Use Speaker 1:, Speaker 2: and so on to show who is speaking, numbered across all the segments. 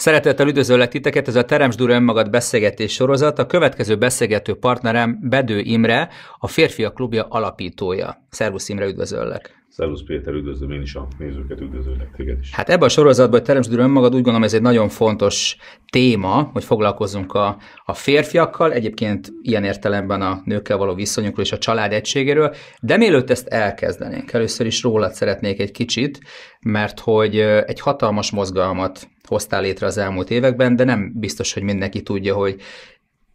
Speaker 1: Szeretettel üdvözöllek titeket, ez a Teremsd Úr Önmagad beszélgetés sorozat. A következő beszélgető partnerem Bedő Imre, a Férfiak Klubja alapítója. Szervusz Imre, üdvözöllek! Szervusz Péter, üdvözlöm én is a nézőket, üdvözöllek téged is. Hát ebben a sorozatban, hogy teremtsd önmagad, úgy gondolom ez egy nagyon fontos téma, hogy foglalkozzunk a, a férfiakkal, egyébként ilyen értelemben a nőkkel való viszonyokról és a család egységéről, de mielőtt ezt elkezdenénk, először is rólad szeretnék egy kicsit, mert hogy egy hatalmas mozgalmat hoztál létre az elmúlt években, de nem biztos, hogy mindenki tudja, hogy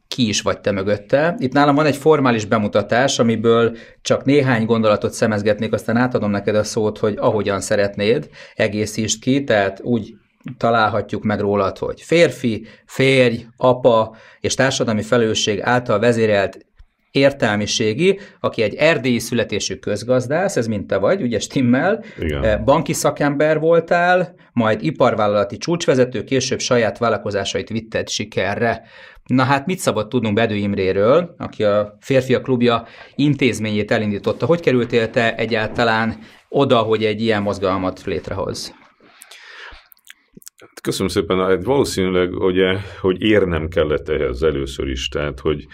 Speaker 1: ki is vagy te mögötte. Itt nálam van egy formális bemutatás, amiből csak néhány gondolatot szemezgetnék, aztán átadom neked a szót, hogy ahogyan szeretnéd, egészítsd ki, tehát úgy találhatjuk meg rólad, hogy férfi, férj, apa és társadalmi felelősség által vezérelt értelmiségi, aki egy erdélyi születésű közgazdász, ez minta vagy, ugye stimmel, Igen. Eh, banki szakember voltál, majd iparvállalati csúcsvezető, később saját vállalkozásait vitted sikerre. Na hát mit szabad tudnunk Bedő Imréről, aki a Férfiak Klubja intézményét elindította? Hogy kerültél te egyáltalán oda, hogy egy ilyen mozgalmat létrehoz? Köszönöm szépen. Hát
Speaker 2: valószínűleg, ugye, hogy érnem kellett ehhez először is, tehát, hogy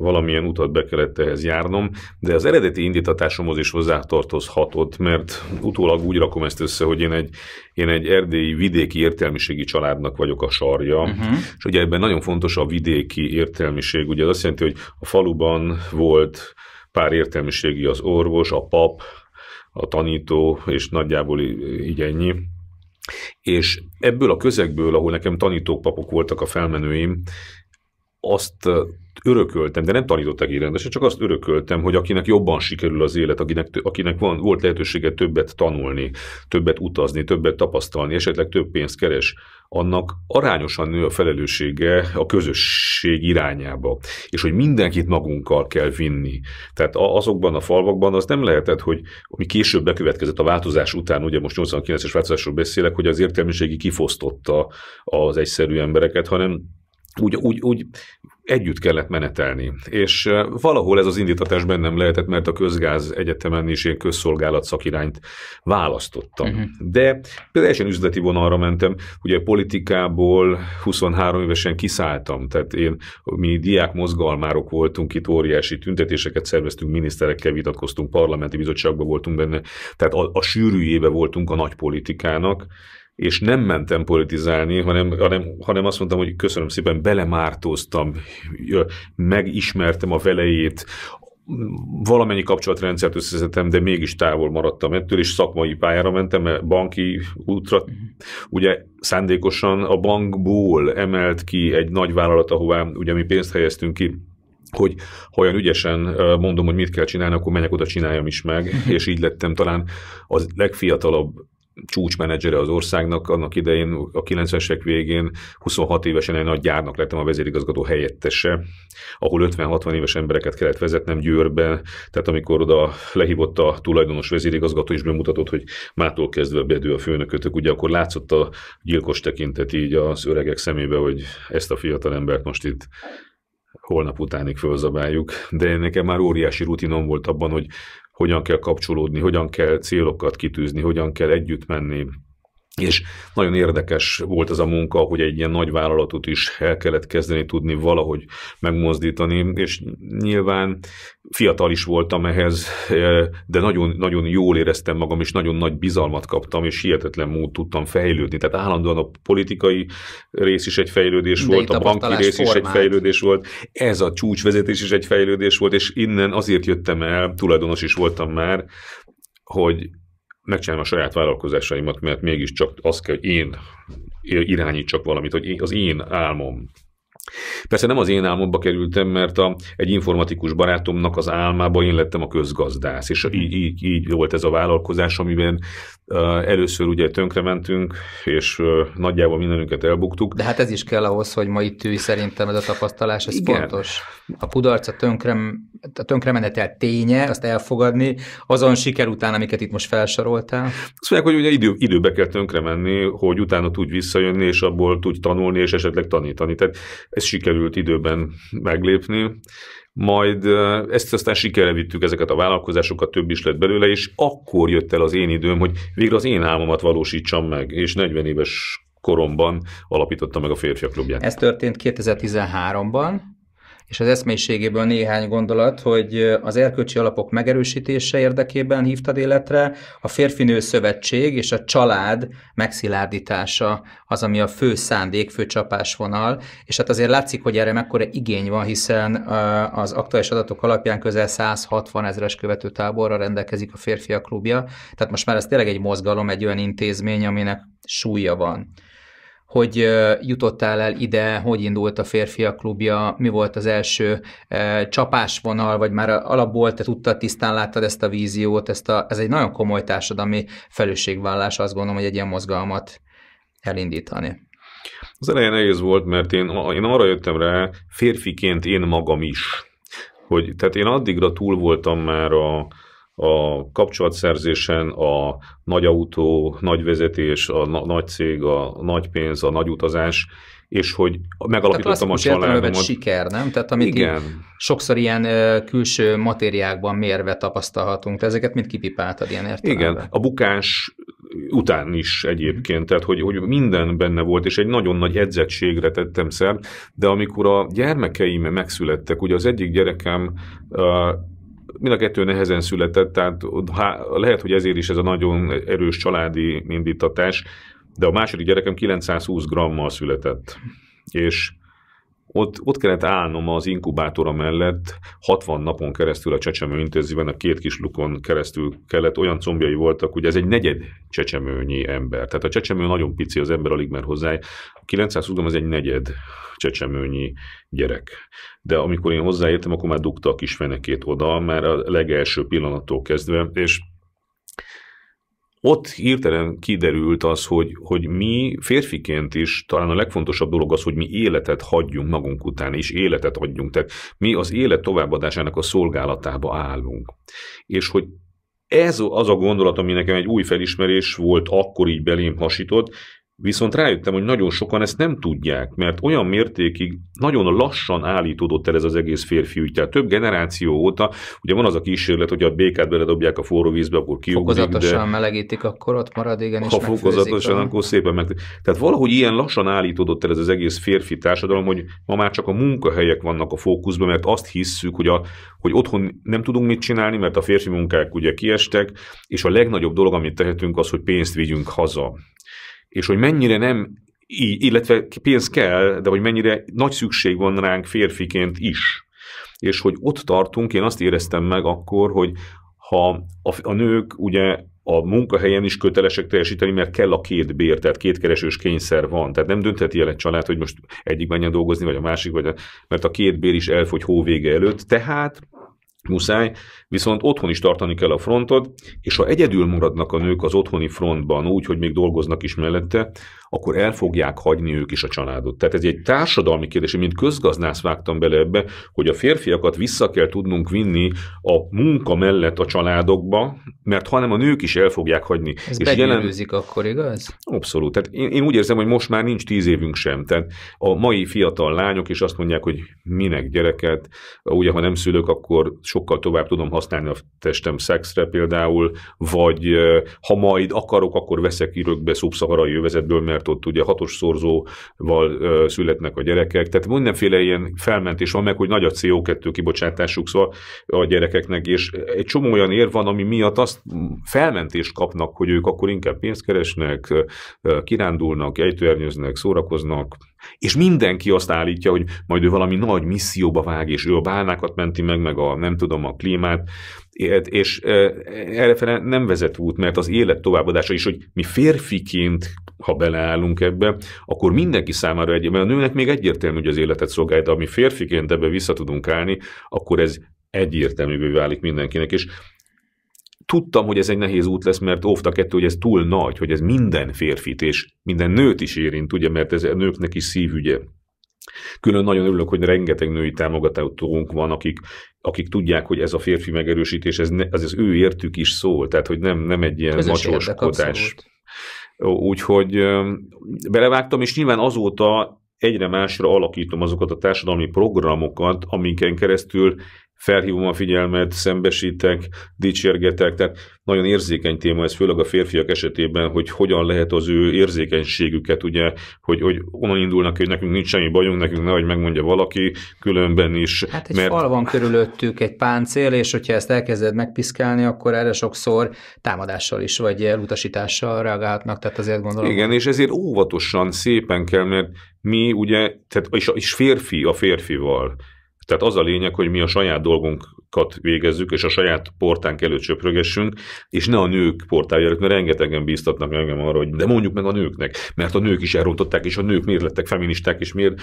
Speaker 2: valamilyen utat be kellett ehhez járnom, de az eredeti indítatásomhoz is hozzátartozhatott, mert utólag úgy rakom ezt össze, hogy én egy, én egy erdélyi vidéki értelmiségi családnak vagyok a sarja, uh-huh. és ugye ebben nagyon fontos a vidéki értelmiség, ugye az azt jelenti, hogy a faluban volt pár értelmiségi az orvos, a pap, a tanító, és nagyjából így ennyi. És ebből a közegből, ahol nekem tanítók, papok voltak a felmenőim, azt örököltem, de nem tanították így rendesen, csak azt örököltem, hogy akinek jobban sikerül az élet, akinek, akinek van, volt lehetősége többet tanulni, többet utazni, többet tapasztalni, esetleg több pénzt keres, annak arányosan nő a felelőssége a közösség irányába. És hogy mindenkit magunkkal kell vinni. Tehát azokban a falvakban az nem lehetett, hogy ami később bekövetkezett a változás után, ugye most 89-es változásról beszélek, hogy az értelmiségi kifosztotta az egyszerű embereket, hanem úgy, úgy, úgy együtt kellett menetelni. És valahol ez az indítatás bennem lehetett, mert a közgáz egyetemen is én közszolgálat szakirányt választottam. Uh-huh. De teljesen üzleti vonalra mentem. Ugye politikából 23 évesen kiszálltam, tehát én, mi diák mozgalmárok voltunk, itt óriási tüntetéseket szerveztünk, miniszterekkel vitatkoztunk, parlamenti bizottságban voltunk benne, tehát a, a sűrűjébe voltunk a nagy politikának, és nem mentem politizálni, hanem, hanem, hanem azt mondtam, hogy köszönöm szépen, belemártóztam, megismertem a velejét, valamennyi kapcsolatrendszert összeszedtem, de mégis távol maradtam ettől, és szakmai pályára mentem, mert banki útra, ugye szándékosan a bankból emelt ki egy nagy vállalat, ahová ugye mi pénzt helyeztünk ki, hogy ha olyan ügyesen mondom, hogy mit kell csinálni, akkor menjek oda, csináljam is meg, és így lettem talán az legfiatalabb csúcsmenedzsere az országnak, annak idején a 90-esek végén 26 évesen egy nagy gyárnak lettem a vezérigazgató helyettese, ahol 50-60 éves embereket kellett vezetnem Győrbe, tehát amikor oda lehívott a tulajdonos vezérigazgató és bemutatott, hogy mától kezdve bedő a főnökötök, ugye akkor látszott a gyilkos tekintet így az öregek szemébe, hogy ezt a fiatal embert most itt holnap utánig fölzabáljuk, de nekem már óriási rutinom volt abban, hogy hogyan kell kapcsolódni, hogyan kell célokat kitűzni, hogyan kell együtt menni, és nagyon érdekes volt ez a munka, hogy egy ilyen nagy vállalatot is el kellett kezdeni tudni valahogy megmozdítani, és nyilván fiatal is voltam ehhez, eh, de nagyon, nagyon jól éreztem magam, és nagyon nagy bizalmat kaptam, és hihetetlen mód tudtam fejlődni. Tehát állandóan a politikai rész is egy fejlődés de volt, a, banki rész formát. is egy fejlődés volt, ez a csúcsvezetés is egy fejlődés volt, és innen azért jöttem el, tulajdonos is voltam már, hogy megcsinálom a saját vállalkozásaimat, mert mégiscsak az kell, hogy én irányítsak valamit, hogy az én álmom Persze nem az én álmomba kerültem, mert a, egy informatikus barátomnak az álmába én lettem a közgazdász, és így, így, így volt ez a vállalkozás, amiben uh, először ugye tönkrementünk, és uh, nagyjából mindenünket elbuktuk.
Speaker 1: De hát ez is kell ahhoz, hogy ma itt ülj szerintem ez a tapasztalás, ez Igen. fontos. A kudarc, a, tönkrem, a tönkremenetel ténye, azt elfogadni, azon siker után, amiket itt most felsoroltál.
Speaker 2: Azt mondják, hogy ugye idő, időbe kell tönkremenni, hogy utána tudj visszajönni, és abból tudj tanulni, és esetleg tanítani. Tehát ezt sikerült időben meglépni, majd ezt aztán sikerre vittük ezeket a vállalkozásokat, több is lett belőle, és akkor jött el az én időm, hogy végre az én álmomat valósítsam meg, és 40 éves koromban alapította
Speaker 1: meg a férfiak klubját. Ez történt 2013-ban, és az eszmélyiségéből néhány gondolat, hogy az erkölcsi alapok megerősítése érdekében hívtad életre, a férfinő szövetség és a család megszilárdítása az, ami a fő szándék, fő csapásvonal, és hát azért látszik, hogy erre mekkora igény van, hiszen az aktuális adatok alapján közel 160 ezeres követőtáborra rendelkezik a férfiak klubja, tehát most már ez tényleg egy mozgalom, egy olyan intézmény, aminek súlya van hogy jutottál el ide, hogy indult a férfiak klubja, mi volt az első csapásvonal, vagy már alapból te tudtad, tisztán láttad ezt a víziót, ezt a, ez egy nagyon komoly társadalmi felelősségvállás, azt gondolom, hogy egy ilyen mozgalmat elindítani. Az
Speaker 2: elején nehéz volt, mert én, én arra jöttem rá, férfiként én magam is. Hogy, tehát én addigra túl voltam már a, a kapcsolatszerzésen a nagy autó, nagy vezetés, a na- nagy cég, a nagy pénz, a nagy utazás, és hogy megalapítottam a, a családomat.
Speaker 1: siker, nem? Tehát amit Igen. sokszor ilyen külső matériákban mérve tapasztalhatunk, ezeket mind kipipáltad ilyen értelemben. Igen, a
Speaker 2: bukás után is egyébként, tehát hogy, hogy minden benne volt, és egy nagyon nagy edzettségre tettem szert, de amikor a gyermekeim megszülettek, ugye az egyik gyerekem mind a kettő nehezen született, tehát lehet, hogy ezért is ez a nagyon erős családi indítatás, de a második gyerekem 920 grammal született. És ott, ott kellett állnom az inkubátora mellett 60 napon keresztül a csecsemő intézőben, a két kis lukon keresztül kellett, olyan combjai voltak, hogy ez egy negyed csecsemőnyi ember. Tehát a csecsemő nagyon pici, az ember alig mer hozzá. A 920 gram az egy negyed csecsemőnyi gyerek. De amikor én hozzáértem, akkor már dugta a kis fenekét oda, már a legelső pillanattól kezdve, és ott hirtelen kiderült az, hogy, hogy mi férfiként is talán a legfontosabb dolog az, hogy mi életet hagyjunk magunk után, és életet adjunk. Tehát mi az élet továbbadásának a szolgálatába állunk. És hogy ez az a gondolat, ami nekem egy új felismerés volt, akkor így belém hasított, Viszont rájöttem, hogy nagyon sokan ezt nem tudják, mert olyan mértékig nagyon lassan állítódott el ez az egész férfi ügy. Tehát több generáció óta, ugye van az a kísérlet, hogy a békát beledobják a forró vízbe, akkor kiugrik. Fokozatosan de...
Speaker 1: melegítik, akkor ott marad, igen, Ha fokozatosan, a... akkor
Speaker 2: szépen meg. Tehát valahogy ilyen lassan állítódott el ez az egész férfi társadalom, hogy ma már csak a munkahelyek vannak a fókuszban, mert azt hisszük, hogy, a, hogy otthon nem tudunk mit csinálni, mert a férfi munkák ugye kiestek, és a legnagyobb dolog, amit tehetünk, az, hogy pénzt vigyünk haza és hogy mennyire nem illetve pénz kell, de hogy mennyire nagy szükség van ránk férfiként is. És hogy ott tartunk, én azt éreztem meg akkor, hogy ha a, a nők ugye a munkahelyen is kötelesek teljesíteni, mert kell a két bér, tehát kétkeresős kényszer van. Tehát nem döntheti el egy család, hogy most egyik menjen dolgozni, vagy a másik, vagy a, mert a két bér is elfogy vége előtt. Tehát muszáj Viszont otthon is tartani kell a frontot, és ha egyedül maradnak a nők az otthoni frontban úgy, hogy még dolgoznak is mellette, akkor el fogják hagyni ők is a családot. Tehát ez egy társadalmi kérdés, mint közgazdász vágtam bele ebbe, hogy a férfiakat vissza kell tudnunk vinni a munka mellett a családokba, mert hanem a nők is el fogják hagyni. Ez és jelen...
Speaker 1: akkor, igaz?
Speaker 2: Abszolút. Tehát én, én úgy érzem, hogy most már nincs tíz évünk sem. Tehát a mai fiatal lányok is azt mondják, hogy minek gyereket, ugye ha nem szülök, akkor sokkal tovább tudom használni a testem szexre például, vagy ha majd akarok, akkor veszek irökbe szubszaharai övezetből, mert ott ugye hatos szorzóval születnek a gyerekek. Tehát mindenféle ilyen felmentés van meg, hogy nagy a CO2 kibocsátásuk szóval a gyerekeknek, és egy csomó olyan ér van, ami miatt azt felmentést kapnak, hogy ők akkor inkább pénzt keresnek, kirándulnak, ejtőernyőznek, szórakoznak, és mindenki azt állítja, hogy majd ő valami nagy misszióba vág, és ő a bálnákat menti meg, meg a nem tudom, a klímát, és errefele nem vezet út, mert az élet továbbadása is, hogy mi férfiként, ha beleállunk ebbe, akkor mindenki számára egy, mert a nőnek még egyértelmű, hogy az életet szolgálja, de ha mi férfiként ebbe vissza tudunk állni, akkor ez egyértelművé válik mindenkinek, és Tudtam, hogy ez egy nehéz út lesz, mert óvta ettől, hogy ez túl nagy, hogy ez minden férfit és minden nőt is érint, ugye, mert ez a nőknek is szívügye. Külön nagyon örülök, hogy rengeteg női támogatótunk van, akik, akik tudják, hogy ez a férfi megerősítés, ez, ne, ez az ő értük is szól, tehát hogy nem, nem egy ilyen macsoskodás. Úgyhogy belevágtam, és nyilván azóta egyre másra alakítom azokat a társadalmi programokat, amiken keresztül felhívom a figyelmet, szembesítek, dicsérgetek, tehát nagyon érzékeny téma ez, főleg a férfiak esetében, hogy hogyan lehet az ő érzékenységüket, ugye, hogy, hogy onnan indulnak, hogy nekünk nincs semmi bajunk, nekünk nehogy megmondja valaki, különben is. Hát egy mert... fal
Speaker 1: van körülöttük, egy páncél, és hogyha ezt elkezded megpiszkálni, akkor erre sokszor támadással is, vagy elutasítással reagálhatnak, tehát azért gondolom. Igen,
Speaker 2: és ezért óvatosan, szépen kell, mert mi ugye, tehát, és, és férfi a férfival, tehát az a lényeg, hogy mi a saját dolgunkat végezzük, és a saját portánk előtt csöprögessünk, és ne a nők portálja előtt, mert rengetegen bíztatnak engem arra, hogy de mondjuk meg a nőknek, mert a nők is elrontották, és a nők miért lettek feministák, és miért...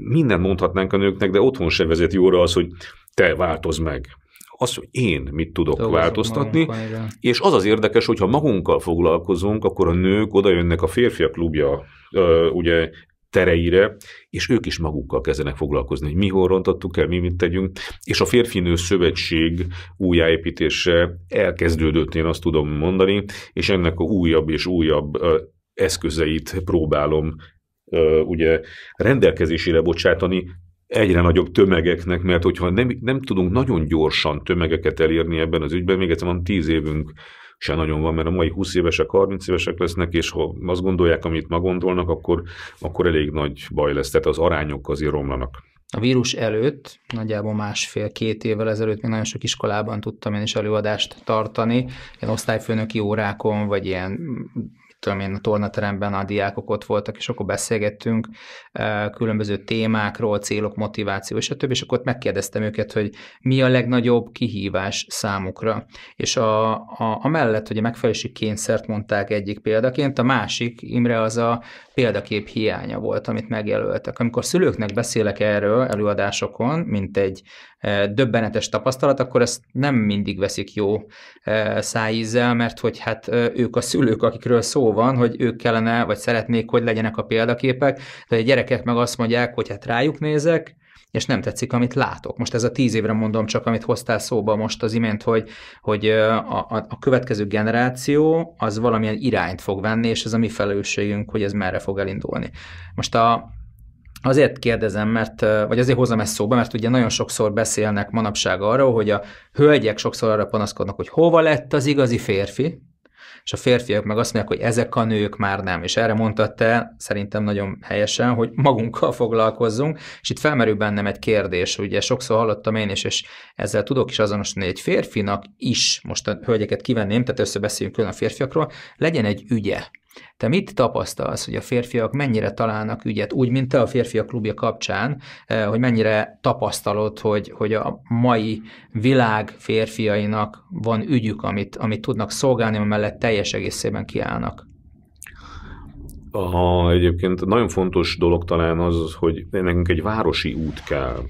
Speaker 2: Minden mondhatnánk a nőknek, de otthon se vezet jóra az, hogy te változ meg az, hogy én mit tudok Dolgozunk változtatni, magunkon, és az az érdekes, hogy ha magunkkal foglalkozunk, akkor a nők oda jönnek a férfiak klubja, ugye tereire, és ők is magukkal kezdenek foglalkozni, hogy mi rontottuk el, mi mit tegyünk, és a férfinő szövetség újjáépítése elkezdődött, én azt tudom mondani, és ennek a újabb és újabb eszközeit próbálom ugye rendelkezésére bocsátani, egyre nagyobb tömegeknek, mert hogyha nem, nem tudunk nagyon gyorsan tömegeket elérni ebben az ügyben, még egyszer van tíz évünk se nagyon van, mert a mai 20 évesek, 30 évesek lesznek, és ha azt gondolják, amit ma gondolnak, akkor, akkor elég nagy baj lesz. Tehát az arányok azért romlanak.
Speaker 1: A vírus előtt, nagyjából másfél-két évvel ezelőtt még nagyon sok iskolában tudtam én is előadást tartani, ilyen osztályfőnöki órákon, vagy ilyen tudom én, a tornateremben a diákok ott voltak, és akkor beszélgettünk különböző témákról, célok, motiváció, és a többi, és akkor ott megkérdeztem őket, hogy mi a legnagyobb kihívás számukra. És a, a, a mellett, hogy a megfelelési kényszert mondták egyik példaként, a másik, Imre, az a példakép hiánya volt, amit megjelöltek. Amikor szülőknek beszélek erről előadásokon, mint egy döbbenetes tapasztalat, akkor ezt nem mindig veszik jó szájízzel, mert hogy hát ők a szülők, akikről szó van, hogy ők kellene, vagy szeretnék, hogy legyenek a példaképek, de a gyerekek meg azt mondják, hogy hát rájuk nézek, és nem tetszik, amit látok. Most ez a tíz évre mondom csak, amit hoztál szóba most az imént, hogy, hogy a, a, a következő generáció az valamilyen irányt fog venni, és ez a mi felelősségünk, hogy ez merre fog elindulni. Most a, Azért kérdezem, mert, vagy azért hozom ezt szóba, mert ugye nagyon sokszor beszélnek manapság arról, hogy a hölgyek sokszor arra panaszkodnak, hogy hova lett az igazi férfi, és a férfiak meg azt mondják, hogy ezek a nők már nem. És erre mondtad te, szerintem nagyon helyesen, hogy magunkkal foglalkozzunk, és itt felmerül bennem egy kérdés, ugye sokszor hallottam én is, és ezzel tudok is azonosulni, egy férfinak is, most a hölgyeket kivenném, tehát összebeszéljünk külön a férfiakról, legyen egy ügye, te mit tapasztalsz, hogy a férfiak mennyire találnak ügyet, úgy, mint te a férfiak klubja kapcsán, eh, hogy mennyire tapasztalod, hogy, hogy a mai világ férfiainak van ügyük, amit, amit tudnak szolgálni, amellett teljes egészében kiállnak?
Speaker 2: A, egyébként nagyon fontos dolog talán az, hogy nekünk egy városi út kell.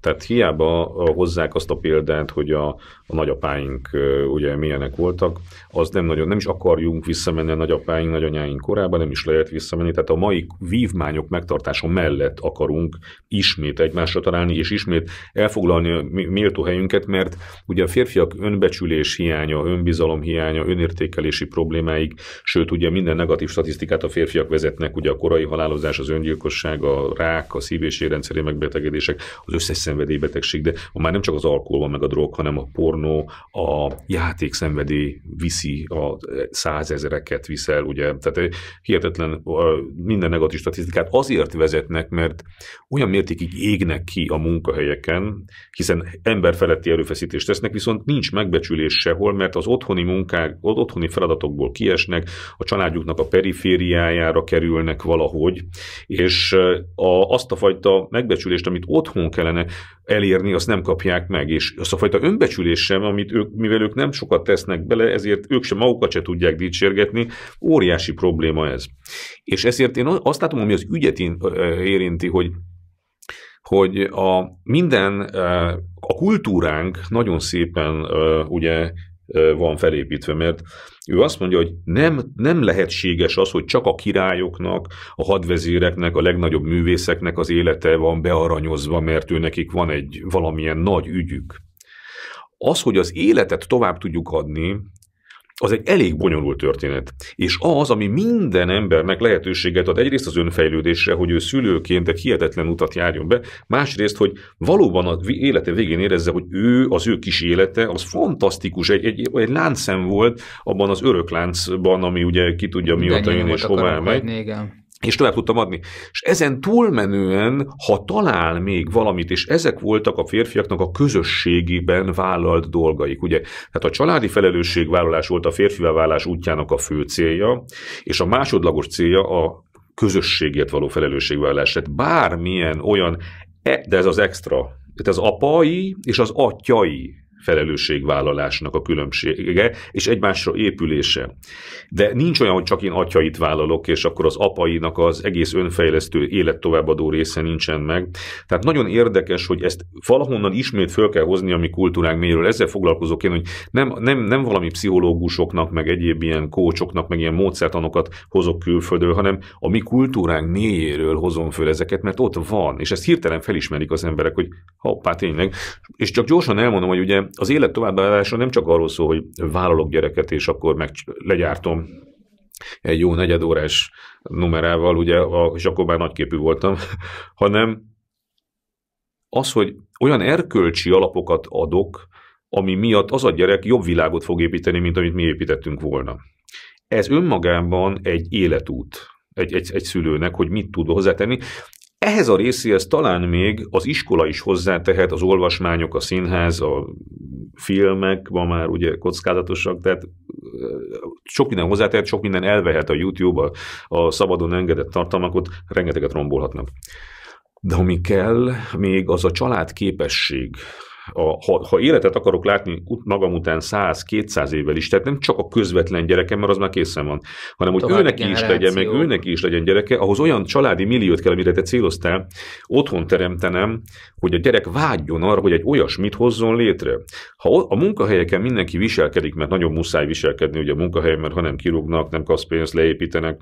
Speaker 2: Tehát hiába hozzák azt a példát, hogy a, a nagyapáink ugye milyenek voltak, az nem nagyon, nem is akarjunk visszamenni a nagyapáink, nagyanyáink korában, nem is lehet visszamenni, tehát a mai vívmányok megtartása mellett akarunk ismét egymásra találni, és ismét elfoglalni a méltó helyünket, mert ugye a férfiak önbecsülés hiánya, önbizalom hiánya, önértékelési problémáik, sőt ugye minden negatív statisztikát a férfiak vezetnek, ugye a korai halálozás, az öngyilkosság, a rák, a szív- és érrendszeri megbetegedések, az összes szenvedélybetegség, de már nem csak az alkohol van meg a drog, hanem a pornó, a játék szenvedély viszi a eh, százezereket viszel, ugye, tehát eh, hihetetlen eh, minden negatív statisztikát azért vezetnek, mert olyan mértékig égnek ki a munkahelyeken, hiszen emberfeletti erőfeszítést tesznek, viszont nincs megbecsülés sehol, mert az otthoni munkák, az otthoni feladatokból kiesnek, a családjuknak a perifériájára pályára kerülnek valahogy, és a, azt a fajta megbecsülést, amit otthon kellene elérni, azt nem kapják meg, és azt a fajta önbecsülés sem, amit ők, mivel ők nem sokat tesznek bele, ezért ők sem magukat se tudják dicsérgetni, óriási probléma ez. És ezért én azt látom, ami az ügyet érinti, hogy hogy a minden, a kultúránk nagyon szépen ugye van felépítve, mert ő azt mondja, hogy nem, nem lehetséges az, hogy csak a királyoknak, a hadvezéreknek, a legnagyobb művészeknek az élete van bearanyozva, mert ő nekik van egy valamilyen nagy ügyük. Az, hogy az életet tovább tudjuk adni, az egy elég bonyolult történet. És az, ami minden embernek lehetőséget ad egyrészt az önfejlődésre, hogy ő szülőként egy hihetetlen utat járjon be, másrészt, hogy valóban az élete végén érezze, hogy ő, az ő kis élete, az fantasztikus, egy, egy, egy láncszem volt abban az örök láncban, ami ugye ki tudja mióta jön és hová megy. igen és tovább tudtam adni. És ezen túlmenően, ha talál még valamit, és ezek voltak a férfiaknak a közösségiben vállalt dolgaik, ugye? Tehát a családi felelősségvállalás volt a férfivel vállás útjának a fő célja, és a másodlagos célja a közösségért való felelősségvállalás. Tehát bármilyen olyan, e- de ez az extra, tehát az apai és az atyai felelősségvállalásnak a különbsége, és egymásra épülése. De nincs olyan, hogy csak én atyait vállalok, és akkor az apainak az egész önfejlesztő élet továbbadó része nincsen meg. Tehát nagyon érdekes, hogy ezt valahonnan ismét föl kell hozni a mi kultúránk mélyről. Ezzel foglalkozok én, hogy nem, nem, nem valami pszichológusoknak, meg egyéb ilyen kócsoknak, meg ilyen módszertanokat hozok külföldről, hanem a mi kultúránk mélyéről hozom föl ezeket, mert ott van, és ezt hirtelen felismerik az emberek, hogy hoppá, tényleg. És csak gyorsan elmondom, hogy ugye az élet továbbállása nem csak arról szól, hogy vállalok gyereket, és akkor meg legyártom egy jó negyedórás numerával, ugye, a, és akkor már nagyképű voltam, hanem az, hogy olyan erkölcsi alapokat adok, ami miatt az a gyerek jobb világot fog építeni, mint amit mi építettünk volna. Ez önmagában egy életút egy, egy, egy szülőnek, hogy mit tud hozzátenni, ehhez a részéhez talán még az iskola is hozzátehet, az olvasmányok, a színház, a filmek, ma már ugye kockázatosak, tehát sok minden hozzátehet, sok minden elvehet a YouTube, a, a szabadon engedett tartalmakot, rengeteget rombolhatnak. De ami kell, még az a család képesség, a, ha, ha életet akarok látni magam után 100-200 évvel is, tehát nem csak a közvetlen gyerekem, mert az már készen van, hanem hogy őnek is legyen, meg őnek is legyen gyereke, ahhoz olyan családi milliót kell, amire te céloztál, otthon teremtenem, hogy a gyerek vágyjon arra, hogy egy olyasmit hozzon létre. Ha a munkahelyeken mindenki viselkedik, mert nagyon muszáj viselkedni ugye a munkahelyen, mert ha nem kirúgnak, nem kapsz pénzt, leépítenek,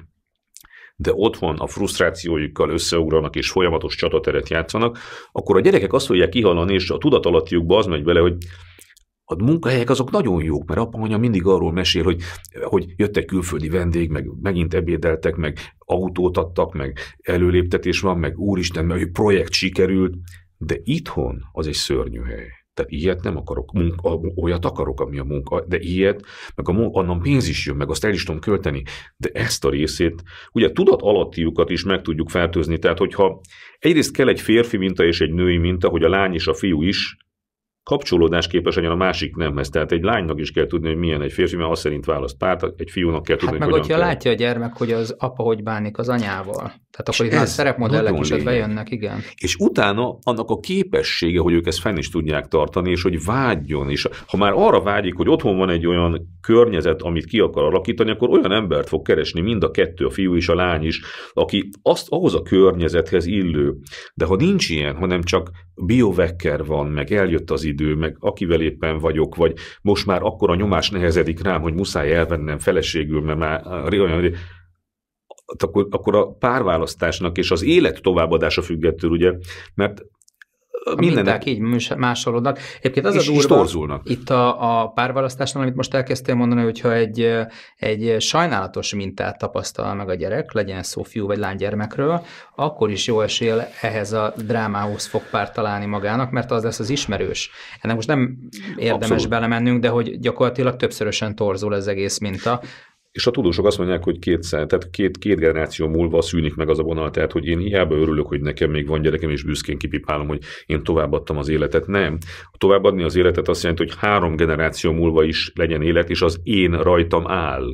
Speaker 2: de otthon a frusztrációjukkal összeugranak és folyamatos csatateret játszanak, akkor a gyerekek azt fogják kihallani, és a tudatalattiukba az megy bele, hogy a munkahelyek azok nagyon jók, mert apa anya mindig arról mesél, hogy, hogy jött egy külföldi vendég, meg megint ebédeltek, meg autót adtak, meg előléptetés van, meg úristen, meg projekt sikerült, de itthon az egy szörnyű hely. Tehát ilyet nem akarok. Munka, olyat akarok, ami a munka, de ilyet, meg a munka, annan pénz is jön, meg azt el is tudom költeni. De ezt a részét, ugye tudat alattiukat is meg tudjuk fertőzni. Tehát, hogyha egyrészt kell egy férfi minta és egy női minta, hogy a lány és a fiú is Kapcsolódás képes legyen, a másik nemhez. Tehát egy lánynak is kell tudni, hogy milyen egy férfi, mert azt szerint választ párt, egy fiúnak kell tudni, hát meg hogy hogyha
Speaker 1: kell. látja a gyermek, hogy az apa hogy bánik az anyával. Tehát akkor itt a szerepmodellek is ott bejönnek, igen.
Speaker 2: És utána annak a képessége, hogy ők ezt fenn is tudják tartani, és hogy vágyjon is. Ha már arra vágyik, hogy otthon van egy olyan környezet, amit ki akar alakítani, akkor olyan embert fog keresni mind a kettő, a fiú és a lány is, aki azt ahhoz a környezethez illő. De ha nincs ilyen, hanem csak biovekker van, meg eljött az idő, idő, meg akivel éppen vagyok, vagy most már akkor a nyomás nehezedik rám, hogy muszáj elvennem feleségül, mert már eh, olyan, akkor, akkor a párválasztásnak és az élet továbbadása függettől, ugye, mert a mindenek. minták így másolódnak. Egyébként az és, a durva,
Speaker 1: itt a, a párválasztásnál, amit most elkezdtél mondani, hogyha egy, egy sajnálatos mintát tapasztal meg a gyerek, legyen szó fiú vagy lánygyermekről, akkor is jó esél, ehhez a drámához fog pár találni magának, mert az lesz az ismerős. Ennek most nem érdemes Abszolút. belemennünk, de hogy gyakorlatilag többszörösen torzul ez egész minta,
Speaker 2: és a tudósok azt mondják, hogy kétszer, tehát két, két generáció múlva szűnik meg az a vonal, tehát hogy én hiába örülök, hogy nekem még van gyerekem, és büszkén kipipálom, hogy én továbbadtam az életet. Nem. Továbbadni az életet azt jelenti, hogy három generáció múlva is legyen élet, és az én rajtam áll.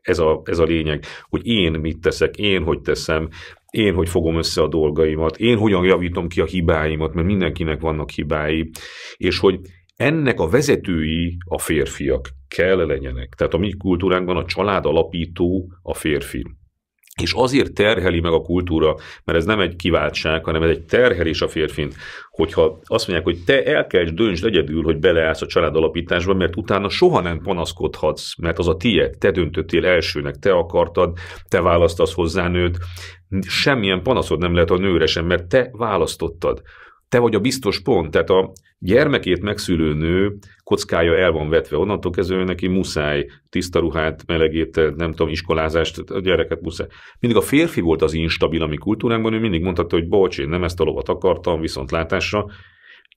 Speaker 2: Ez a, ez a lényeg, hogy én mit teszek, én hogy teszem, én hogy fogom össze a dolgaimat, én hogyan javítom ki a hibáimat, mert mindenkinek vannak hibái, és hogy ennek a vezetői a férfiak kell legyenek. Tehát a mi kultúránkban a család alapító a férfi. És azért terheli meg a kultúra, mert ez nem egy kiváltság, hanem ez egy terhelés a férfint, hogyha azt mondják, hogy te el kell döntsd egyedül, hogy beleállsz a család alapításba, mert utána soha nem panaszkodhatsz, mert az a tiéd, te döntöttél elsőnek, te akartad, te választasz hozzá nőt, semmilyen panaszod nem lehet a nőre sem, mert te választottad te vagy a biztos pont, tehát a gyermekét megszülő nő kockája el van vetve, onnantól kezdve neki muszáj tiszta ruhát, melegét, nem tudom, iskolázást, a gyereket muszáj. Mindig a férfi volt az instabil a mi kultúránkban, ő mindig mondhatta, hogy bocs, én nem ezt a lovat akartam, viszont látásra.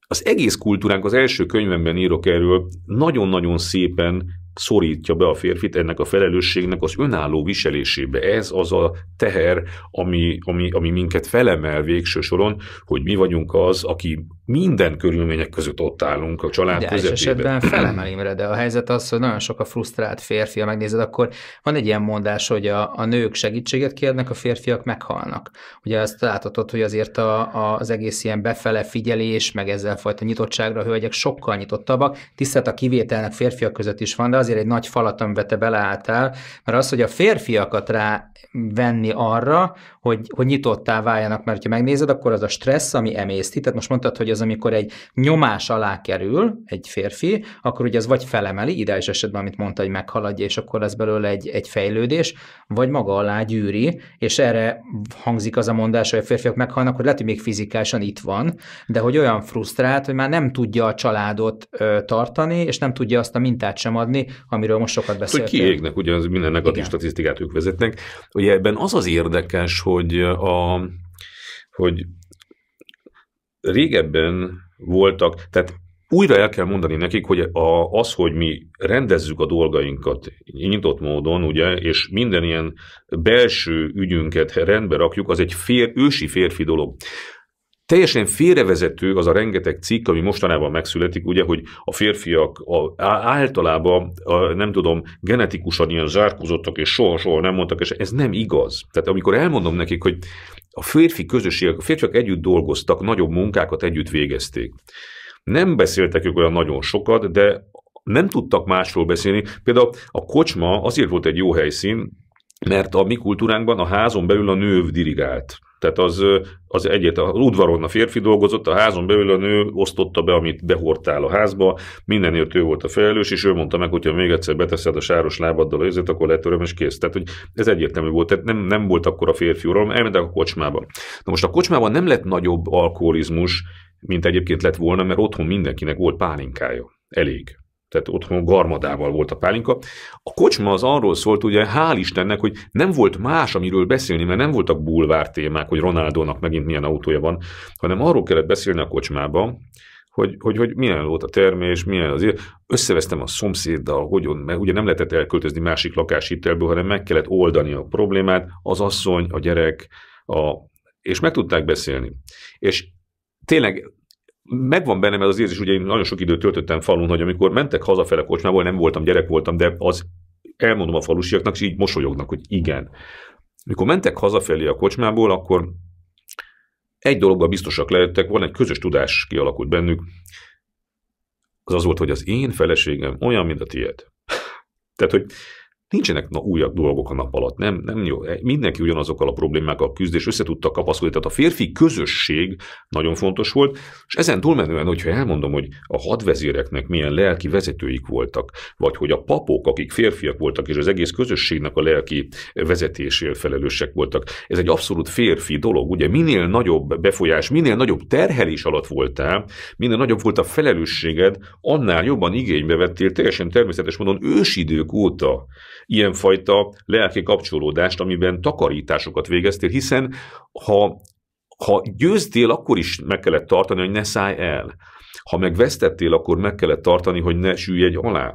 Speaker 2: Az egész kultúránk, az első könyvemben írok erről, nagyon-nagyon szépen szorítja be a férfit ennek a felelősségnek az önálló viselésébe. Ez az a teher, ami, ami, ami minket felemel végső soron, hogy mi vagyunk az, aki minden körülmények között ott állunk a család de közepében.
Speaker 1: esetben felemelimre, de a helyzet az, hogy nagyon sok a frusztrált férfi, ha megnézed, akkor van egy ilyen mondás, hogy a, a nők segítséget kérnek, a férfiak meghalnak. Ugye azt láthatod, hogy azért a, a, az egész ilyen befele figyelés, meg ezzel fajta nyitottságra a hölgyek sokkal nyitottabbak. Tisztelt a kivételnek férfiak között is van, de azért egy nagy falat, amiben te beleálltál, mert az, hogy a férfiakat rá venni arra, hogy, hogy nyitottá váljanak, mert ha megnézed, akkor az a stressz, ami emészti, tehát most mondtad, hogy az ez amikor egy nyomás alá kerül egy férfi, akkor ugye az vagy felemeli, ideális esetben, amit mondta, hogy meghaladja, és akkor lesz belőle egy, egy fejlődés, vagy maga alá gyűri, és erre hangzik az a mondás, hogy a férfiak meghalnak, hogy lehet, hogy még fizikálisan itt van, de hogy olyan frusztrált, hogy már nem tudja a családot ö, tartani, és nem tudja azt a mintát sem adni, amiről most sokat beszéltünk. Hogy
Speaker 2: kiégnek, ugyanaz minden negatív Igen. statisztikát ők vezetnek. Ugye ebben az az érdekes, hogy a hogy régebben voltak, tehát újra el kell mondani nekik, hogy a, az, hogy mi rendezzük a dolgainkat nyitott módon, ugye, és minden ilyen belső ügyünket rendbe rakjuk, az egy fér, ősi férfi dolog. Teljesen félrevezető az a rengeteg cikk, ami mostanában megszületik, ugye, hogy a férfiak a, általában, a, nem tudom, genetikusan ilyen zárkózottak, és soha-soha nem mondtak, és ez nem igaz. Tehát amikor elmondom nekik, hogy a férfi közösségek, a férfiak együtt dolgoztak, nagyobb munkákat együtt végezték. Nem beszéltek ők olyan nagyon sokat, de nem tudtak másról beszélni. Például a kocsma azért volt egy jó helyszín, mert a mi kultúránkban a házon belül a nő dirigált. Tehát az, az egyet, az udvaron a férfi dolgozott, a házon belül a nő osztotta be, amit behortál a házba, mindenért ő volt a felelős, és ő mondta meg, hogyha még egyszer beteszed a sáros lábaddal a érzet, akkor letöröm és kész. Tehát, hogy ez egyértelmű volt, tehát nem, nem volt akkor a férfi uralom, elmentek a kocsmába. Na most a kocsmában nem lett nagyobb alkoholizmus, mint egyébként lett volna, mert otthon mindenkinek volt pálinkája. Elég tehát otthon garmadával volt a pálinka. A kocsma az arról szólt, ugye hál' Istennek, hogy nem volt más, amiről beszélni, mert nem voltak bulvár témák, hogy Ronaldónak megint milyen autója van, hanem arról kellett beszélni a kocsmában, hogy, hogy, hogy milyen volt a termés, milyen az Összevesztem a szomszéddal, hogyan, mert ugye nem lehetett elköltözni másik lakáshitelből, hanem meg kellett oldani a problémát, az asszony, a gyerek, a, és meg tudták beszélni. És tényleg megvan bennem ez az érzés, ugye én nagyon sok időt töltöttem falun, hogy amikor mentek hazafele kocsmából, nem voltam, gyerek voltam, de az elmondom a falusiaknak, és így mosolyognak, hogy igen. Amikor mentek hazafelé a kocsmából, akkor egy dologgal biztosak lehettek, van egy közös tudás kialakult bennük, az az volt, hogy az én feleségem olyan, mint a tiéd. Tehát, hogy nincsenek na, újabb dolgok a nap alatt, nem, nem jó. E, mindenki ugyanazokkal a problémákkal küzd, és össze tudta kapaszkodni. Tehát a férfi közösség nagyon fontos volt, és ezen túlmenően, hogyha elmondom, hogy a hadvezéreknek milyen lelki vezetőik voltak, vagy hogy a papok, akik férfiak voltak, és az egész közösségnek a lelki vezetésért felelősek voltak, ez egy abszolút férfi dolog. Ugye minél nagyobb befolyás, minél nagyobb terhelés alatt voltál, minél nagyobb volt a felelősséged, annál jobban igénybe vettél teljesen természetes módon ősidők óta ilyenfajta lelki kapcsolódást, amiben takarításokat végeztél, hiszen ha, ha győztél, akkor is meg kellett tartani, hogy ne szállj el. Ha megvesztettél, akkor meg kellett tartani, hogy ne süllyedj alá.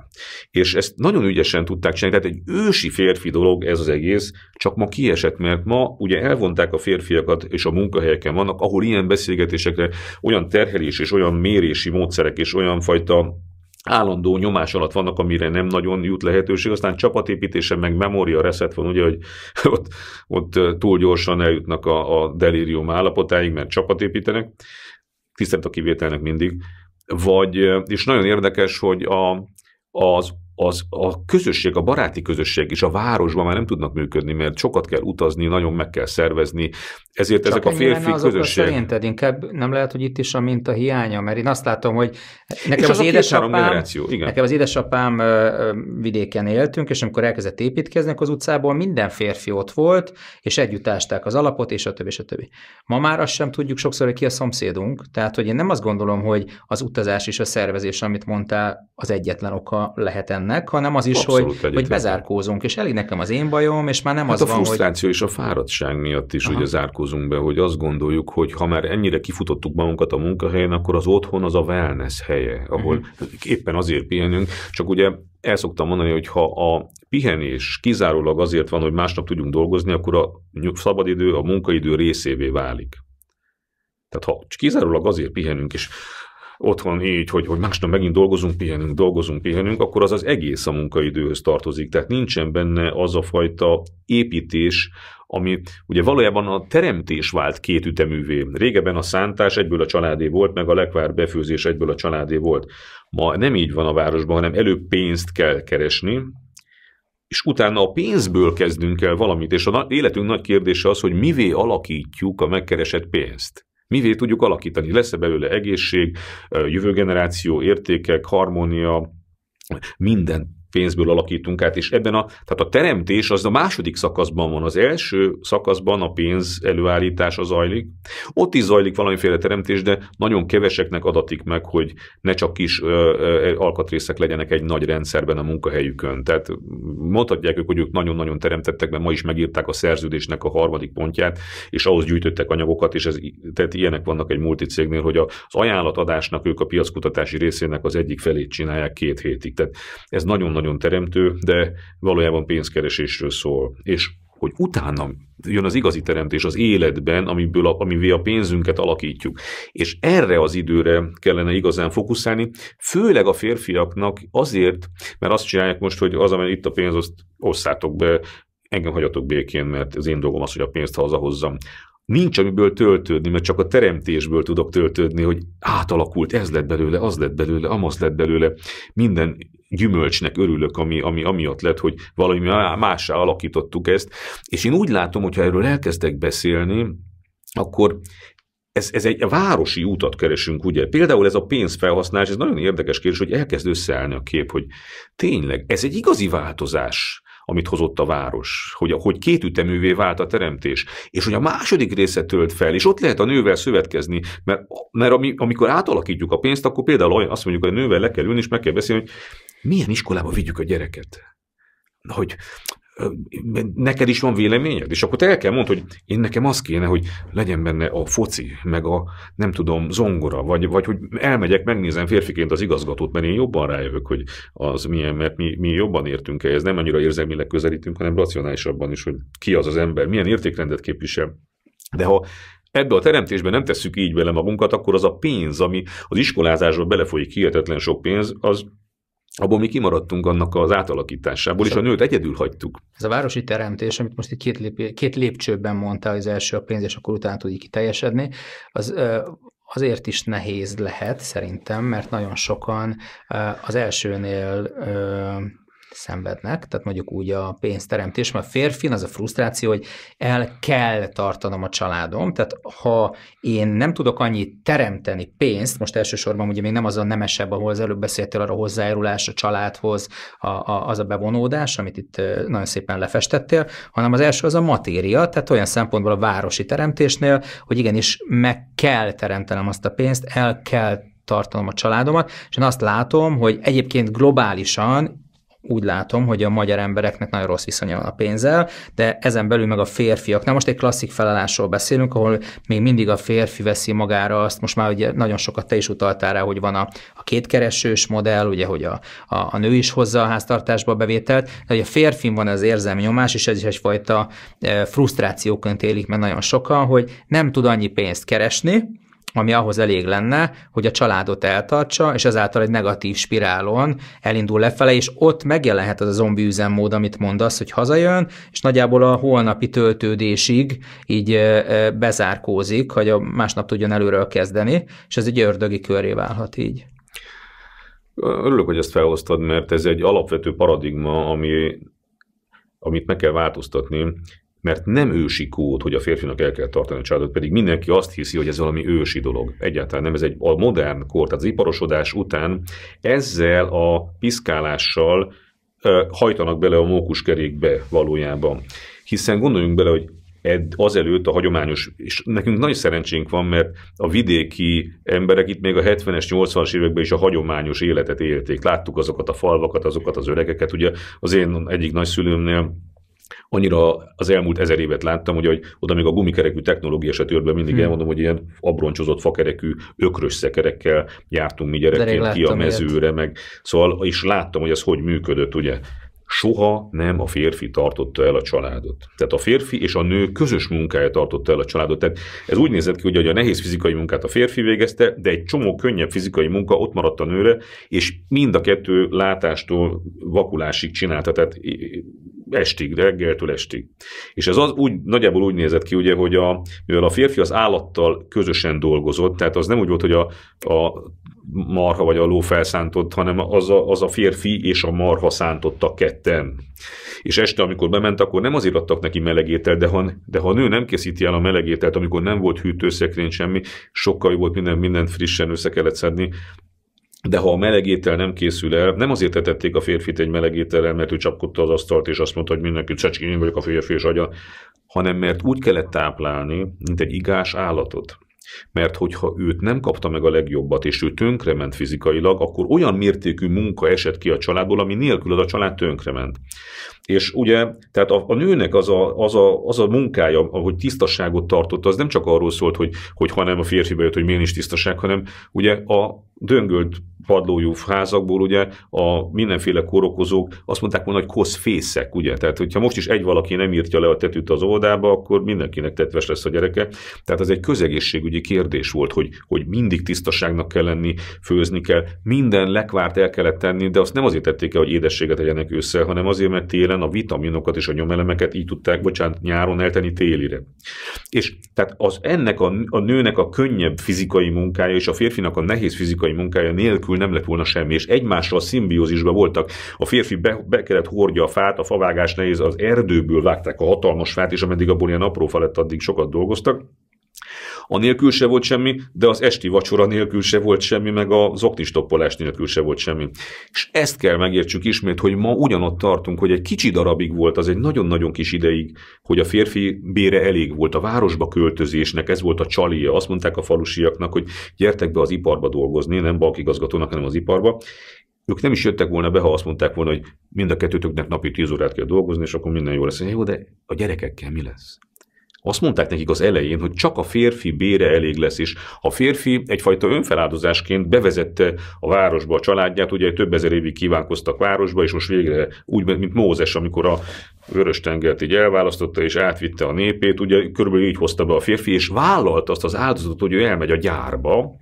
Speaker 2: És ezt nagyon ügyesen tudták csinálni, tehát egy ősi férfi dolog ez az egész, csak ma kiesett, mert ma ugye elvonták a férfiakat, és a munkahelyeken vannak, ahol ilyen beszélgetésekre olyan terhelés és olyan mérési módszerek és olyan fajta állandó nyomás alatt vannak, amire nem nagyon jut lehetőség. Aztán csapatépítése, meg memória reset van, ugye, hogy ott, ott túl gyorsan eljutnak a, a delirium állapotáig, mert csapatépítenek. Tisztelt a kivételnek mindig. Vagy, és nagyon érdekes, hogy a, az az a közösség, a baráti közösség is a városban már nem tudnak működni, mert sokat kell utazni, nagyon meg kell szervezni, ezért Csak ezek a férfi közösség. Szerinted
Speaker 1: inkább nem lehet, hogy itt is a minta hiánya, mert én azt látom, hogy nekem az, az édesapám, igen. nekem az édesapám vidéken éltünk, és amikor elkezdett építkezni, akkor az utcából minden férfi ott volt, és együtt ásták az alapot, és a többi, és a többi. Ma már azt sem tudjuk sokszor, hogy ki a szomszédunk, tehát hogy én nem azt gondolom, hogy az utazás és a szervezés, amit mondtál, az egyetlen oka lehet ennek, hanem az is, Abszolút hogy, hogy bezárkózunk, és elég nekem az én bajom, és már nem hát az a van, hogy... a frusztráció
Speaker 2: és a fáradtság miatt is, Aha. hogy az zárkózunk avatkozunk be, hogy azt gondoljuk, hogy ha már ennyire kifutottuk magunkat a munkahelyen, akkor az otthon az a wellness helye, ahol uh-huh. éppen azért pihenünk, csak ugye el szoktam mondani, hogy ha a pihenés kizárólag azért van, hogy másnap tudjunk dolgozni, akkor a szabadidő a munkaidő részévé válik. Tehát ha kizárólag azért pihenünk, és otthon így, hogy, hogy másnap megint dolgozunk, pihenünk, dolgozunk, pihenünk, akkor az az egész a munkaidőhöz tartozik. Tehát nincsen benne az a fajta építés, ami ugye valójában a teremtés vált két üteművé. Régebben a szántás egyből a családé volt, meg a lekvár befőzés egyből a családé volt. Ma nem így van a városban, hanem előbb pénzt kell keresni, és utána a pénzből kezdünk el valamit, és a életünk nagy kérdése az, hogy mivé alakítjuk a megkeresett pénzt mivé tudjuk alakítani. Lesz-e belőle egészség, jövő generáció, értékek, harmónia, minden pénzből alakítunk át, és ebben a, tehát a teremtés az a második szakaszban van, az első szakaszban a pénz előállítása zajlik, ott is zajlik valamiféle teremtés, de nagyon keveseknek adatik meg, hogy ne csak kis ö, ö, alkatrészek legyenek egy nagy rendszerben a munkahelyükön. Tehát mondhatják ők, hogy ők nagyon-nagyon teremtettek, mert ma is megírták a szerződésnek a harmadik pontját, és ahhoz gyűjtöttek anyagokat, és ez, tehát ilyenek vannak egy multicégnél, hogy az ajánlatadásnak ők a piackutatási részének az egyik felét csinálják két hétig. Tehát ez nagyon nagyon nagyon teremtő, de valójában pénzkeresésről szól. És hogy utána jön az igazi teremtés az életben, amiből a, amivé a pénzünket alakítjuk. És erre az időre kellene igazán fókuszálni, főleg a férfiaknak azért, mert azt csinálják most, hogy az, amely itt a pénz, azt osszátok be, engem hagyatok békén, mert az én dolgom az, hogy a pénzt hazahozzam nincs amiből töltődni, mert csak a teremtésből tudok töltődni, hogy átalakult, ez lett belőle, az lett belőle, amaz lett belőle. Minden gyümölcsnek örülök, ami, ami amiatt lett, hogy valami mássá alakítottuk ezt. És én úgy látom, hogyha erről elkezdek beszélni, akkor ez, ez egy városi útat keresünk, ugye? Például ez a pénzfelhasználás, ez nagyon érdekes kérdés, hogy elkezd összeállni a kép, hogy tényleg ez egy igazi változás amit hozott a város, hogy, hogy két üteművé vált a teremtés, és hogy a második része tölt fel, és ott lehet a nővel szövetkezni, mert, mert ami, amikor átalakítjuk a pénzt, akkor például azt mondjuk, hogy a nővel le kell ülni, és meg kell beszélni, hogy milyen iskolába vigyük a gyereket. Na Hogy neked is van véleményed? És akkor te el kell mondd, hogy én nekem az kéne, hogy legyen benne a foci, meg a nem tudom, zongora, vagy, vagy hogy elmegyek, megnézem férfiként az igazgatót, mert én jobban rájövök, hogy az milyen, mert mi, mi jobban értünk ehhez, nem annyira érzelmileg közelítünk, hanem racionálisabban is, hogy ki az az ember, milyen értékrendet képvisel. De ha ebbe a teremtésbe nem tesszük így bele magunkat, akkor az a pénz, ami az iskolázásba belefolyik hihetetlen sok pénz, az abból mi kimaradtunk annak az átalakításából, és a nőt egyedül hagytuk.
Speaker 1: Ez a városi teremtés, amit most itt két, lép, két lépcsőben mondta, az első a pénz, és akkor utána tudjuk kiteljesedni, az azért is nehéz lehet szerintem, mert nagyon sokan az elsőnél szenvednek, tehát mondjuk úgy a pénzteremtés, mert a férfin az a frusztráció, hogy el kell tartanom a családom, tehát ha én nem tudok annyit teremteni pénzt, most elsősorban ugye még nem az a nemesebb, ahol az előbb beszéltél arra a hozzájárulás a családhoz, a, a, az a bevonódás, amit itt nagyon szépen lefestettél, hanem az első az a matéria, tehát olyan szempontból a városi teremtésnél, hogy igenis meg kell teremtenem azt a pénzt, el kell tartanom a családomat, és én azt látom, hogy egyébként globálisan úgy látom, hogy a magyar embereknek nagyon rossz viszonya van a pénzzel, de ezen belül meg a férfiak. Nem, Most egy klasszik felállásról beszélünk, ahol még mindig a férfi veszi magára azt, most már ugye nagyon sokat te is utaltál rá, hogy van a, a kétkeresős modell, ugye, hogy a, a, a nő is hozza a háztartásba a bevételt, de hogy a férfin van az érzelmi nyomás, és ez is egyfajta eh, frusztrációként élik mert nagyon sokan, hogy nem tud annyi pénzt keresni, ami ahhoz elég lenne, hogy a családot eltartsa, és ezáltal egy negatív spirálon elindul lefele, és ott megjelenhet az a zombi üzemmód, amit mondasz, hogy hazajön, és nagyjából a holnapi töltődésig így bezárkózik, hogy a másnap tudjon előről kezdeni, és ez egy ördögi köré válhat így.
Speaker 2: Örülök, hogy ezt felhoztad, mert ez egy alapvető paradigma, ami, amit meg kell változtatni mert nem ősi kód, hogy a férfinak el kell tartani a családot, pedig mindenki azt hiszi, hogy ez valami ősi dolog. Egyáltalán nem, ez egy a modern kor, tehát az iparosodás után ezzel a piszkálással e, hajtanak bele a mókuskerékbe valójában. Hiszen gondoljunk bele, hogy ed, azelőtt a hagyományos, és nekünk nagy szerencsénk van, mert a vidéki emberek itt még a 70-es, 80-as években is a hagyományos életet élték. Láttuk azokat a falvakat, azokat az öregeket. Ugye az én egyik nagyszülőmnél annyira az elmúlt ezer évet láttam, hogy hogy oda még a gumikerekű technológia se tört be, mindig hmm. elmondom, hogy ilyen abroncsozott fakerekű, ökrös szekerekkel jártunk mi gyerekként ki a mezőre, ilyet. meg szóval is láttam, hogy ez hogy működött, ugye soha nem a férfi tartotta el a családot. Tehát a férfi és a nő közös munkája tartotta el a családot. Tehát ez úgy nézett ki, hogy a nehéz fizikai munkát a férfi végezte, de egy csomó könnyebb fizikai munka ott maradt a nőre, és mind a kettő látástól vakulásig csinálta. Tehát estig, reggeltől estig. És ez az úgy, nagyjából úgy nézett ki, ugye, hogy a, mivel a férfi az állattal közösen dolgozott, tehát az nem úgy volt, hogy a, a marha vagy a ló felszántott, hanem az a, az a férfi és a marha szántottak ketten. És este, amikor bement, akkor nem azért adtak neki melegételt, de ha, de ha a nő nem készíti el a melegételt, amikor nem volt hűtőszekrény semmi, sokkal jobb volt minden, mindent frissen össze kellett szedni, de ha a melegétel nem készül el, nem azért etették a férfit egy melegétellel, mert ő csapkodta az asztalt, és azt mondta, hogy mindenki csecski, én vagyok a férfi és agya, hanem mert úgy kellett táplálni, mint egy igás állatot. Mert hogyha őt nem kapta meg a legjobbat, és ő tönkrement fizikailag, akkor olyan mértékű munka esett ki a családból, ami nélkül az a család tönkrement. És ugye, tehát a, a nőnek az a, az, a, az a munkája, ahogy tisztaságot tartotta, az nem csak arról szólt, hogy, hogy ha nem a férfi bejött, hogy milyen is tisztaság, hanem ugye a döngölt padlójú házakból ugye a mindenféle korokozók azt mondták volna, hogy koszfészek, ugye? Tehát, hogyha most is egy valaki nem írtja le a tetűt az oldába, akkor mindenkinek tetves lesz a gyereke. Tehát ez egy közegészségügyi kérdés volt, hogy, hogy mindig tisztaságnak kell lenni, főzni kell, minden lekvárt el kellett tenni, de azt nem azért tették el, hogy édességet tegyenek össze, hanem azért, mert télen télen a vitaminokat és a nyomelemeket így tudták, bocsánat, nyáron eltenni télire. És tehát az ennek a, a nőnek a könnyebb fizikai munkája és a férfinak a nehéz fizikai munkája nélkül nem lett volna semmi, és egymással szimbiózisban voltak. A férfi be, be kellett hordja a fát, a favágás nehéz, az erdőből vágták a hatalmas fát, és ameddig abból ilyen apró fa lett, addig sokat dolgoztak a nélkül se volt semmi, de az esti vacsora nélkül se volt semmi, meg az oknistoppolás nélkül se volt semmi. És ezt kell megértsük ismét, hogy ma ugyanott tartunk, hogy egy kicsi darabig volt, az egy nagyon-nagyon kis ideig, hogy a férfi bére elég volt a városba költözésnek, ez volt a csalia. Azt mondták a falusiaknak, hogy gyertek be az iparba dolgozni, nem balkigazgatónak, hanem az iparba ők nem is jöttek volna be, ha azt mondták volna, hogy mind a kettőtöknek napi 10 órát kell dolgozni, és akkor minden jó lesz. Jó, de a gyerekekkel mi lesz? Azt mondták nekik az elején, hogy csak a férfi bére elég lesz, és a férfi egyfajta önfeláldozásként bevezette a városba a családját, ugye több ezer évig kívánkoztak városba, és most végre úgy, mint Mózes, amikor a vörös tengert így elválasztotta, és átvitte a népét, ugye körülbelül így hozta be a férfi, és vállalta azt az áldozatot, hogy ő elmegy a gyárba,